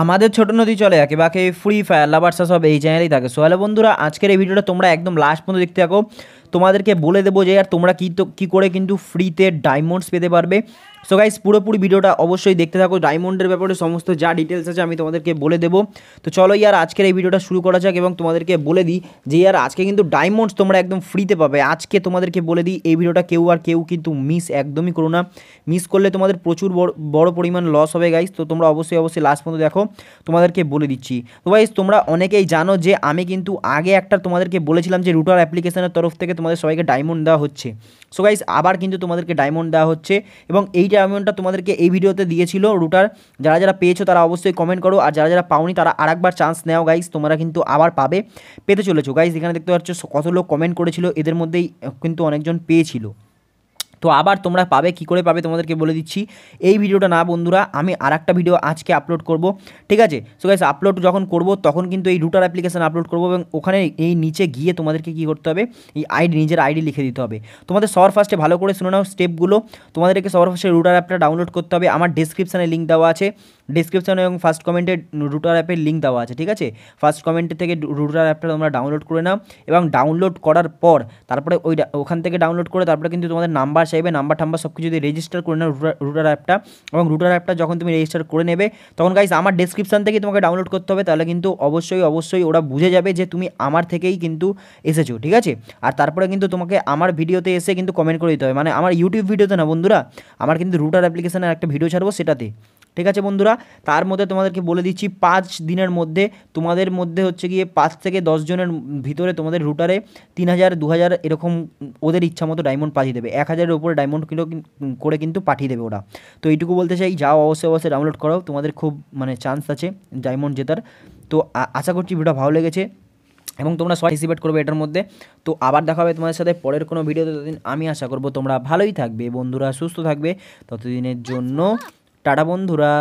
আমাদের ছোট নদী চলে একে বাকি ফ্রি ফায়ার লাভার্সা সব এই চ্যানেলেই থাকে সোয়ালে বন্ধুরা আজকের এই ভিডিওটা তোমরা একদম লাস্ট পর্যন্ত দেখতে থাকো তোমাদেরকে বলে দেবো যে আর তোমরা কী তো কী করে কিন্তু ফ্রিতে ডায়মন্ডস পেতে পারবে সো গাইস পুরোপুরি ভিডিওটা অবশ্যই দেখতে থাকো ডায়মন্ডের ব্যাপারে সমস্ত যা ডিটেলস আছে আমি তোমাদেরকে বলে দেবো তো চলো ইয়ার আজকের এই ভিডিওটা শুরু করা যাক এবং তোমাদেরকে বলে দিই যে ইয়ার আজকে কিন্তু ডায়মন্ডস তোমরা একদম ফ্রিতে পাবে আজকে তোমাদেরকে বলে দিই এই ভিডিওটা কেউ আর কেউ কিন্তু মিস একদমই করো না মিস করলে তোমাদের প্রচুর বড় পরিমাণ লস হবে গাইস তো তোমরা অবশ্যই অবশ্যই লাস্ট পর্যন্ত দেখো তোমাদেরকে বলে দিচ্ছি তো গাইস তোমরা অনেকেই জানো যে আমি কিন্তু আগে একটা তোমাদেরকে বলেছিলাম যে রুটার অ্যাপ্লিকেশনের তরফ থেকে তোমাদের সবাইকে ডায়মন্ড দেওয়া হচ্ছে সো গাইজ আবার কিন্তু তোমাদেরকে ডায়মন্ড দেওয়া হচ্ছে এবং এই ডায়মন্ডটা তোমাদেরকে এই ভিডিওতে দিয়েছিল রুটার যারা যারা পেয়েছো তারা অবশ্যই কমেন্ট করো আর যারা যারা পাওনি তারা আরেকবার চান্স নেও গাইজ তোমরা কিন্তু আবার পাবে পেতে চলেছো গাইজ এখানে দেখতে পাচ্ছ কত লোক কমেন্ট করেছিল এদের মধ্যেই কিন্তু অনেকজন পেয়েছিল তো আবার তোমরা পাবে কি করে পাবে তোমাদেরকে বলে দিচ্ছি এই ভিডিওটা না বন্ধুরা আমি আর একটা ভিডিও আজকে আপলোড করব ঠিক আছে সো গাইস আপলোড যখন করব তখন কিন্তু এই রুটার অ্যাপ্লিকেশান আপলোড করব এবং ওখানে এই নিচে গিয়ে তোমাদেরকে কি করতে হবে এই আইডি নিজের আইডি লিখে দিতে হবে তোমাদের সবার ফার্স্টে ভালো করে শুনে নাও স্টেপগুলো তোমাদেরকে সবার ফার্স্টে রুটার অ্যাপটা ডাউনলোড করতে হবে আমার ডিসক্রিপশানে লিঙ্ক দেওয়া আছে ডিসক্রিপশানে এবং ফার্স্ট কমেন্টে রুটার অ্যাপের লিঙ্ক দেওয়া আছে ঠিক আছে ফার্স্ট কমেন্টে থেকে রুটার অ্যাপটা তোমরা ডাউনলোড করে নাও এবং ডাউনলোড করার পর তারপরে ওই ওখান থেকে ডাউনলোড করে তারপরে কিন্তু তোমাদের নাম্বার চাইবে নাম্বার টাম্বার সব কিছু দিয়ে রেজিস্টার করে নাও রুটার অ্যাপটা এবং রুটার অ্যাপটা যখন তুমি রেজিস্টার করে নেবে তখন গাইজ আমার ডিসক্রিপশান থেকে তোমাকে ডাউনলোড করতে হবে তাহলে কিন্তু অবশ্যই অবশ্যই ওরা বুঝে যাবে যে তুমি আমার থেকেই কিন্তু এসেছো ঠিক আছে আর তারপরে কিন্তু তোমাকে আমার ভিডিওতে এসে কিন্তু কমেন্ট করে দিতে হবে মানে আমার ইউটিউব ভিডিওতে না বন্ধুরা আমার কিন্তু রুটার অ্যাপ্লিকেশানের একটা ভিডিও ছাড়বো সেটাতে ঠিক আছে বন্ধুরা তার মধ্যে তোমাদেরকে বলে দিচ্ছি পাঁচ দিনের মধ্যে তোমাদের মধ্যে হচ্ছে গিয়ে পাঁচ থেকে জনের ভিতরে তোমাদের রুটারে তিন হাজার দু হাজার এরকম ওদের ইচ্ছা মতো ডায়মন্ড পাঠিয়ে দেবে এক হাজারের উপরে ডায়মন্ড কিলো করে কিন্তু পাঠিয়ে দেবে ওরা তো এইটুকু বলতে চাই যাও অবশ্যই অবশ্যই ডাউনলোড করো তোমাদের খুব মানে চান্স আছে ডায়মন্ড জেতার তো আশা করছি ভিডিও ভালো লেগেছে এবং তোমরা সবাই পার্টিসিপেট করবে এটার মধ্যে তো আবার দেখা হবে তোমাদের সাথে পরের কোনো ভিডিও ততদিন আমি আশা করব তোমরা ভালোই থাকবে বন্ধুরা সুস্থ থাকবে ততদিনের জন্য টাটা বন্ধুরা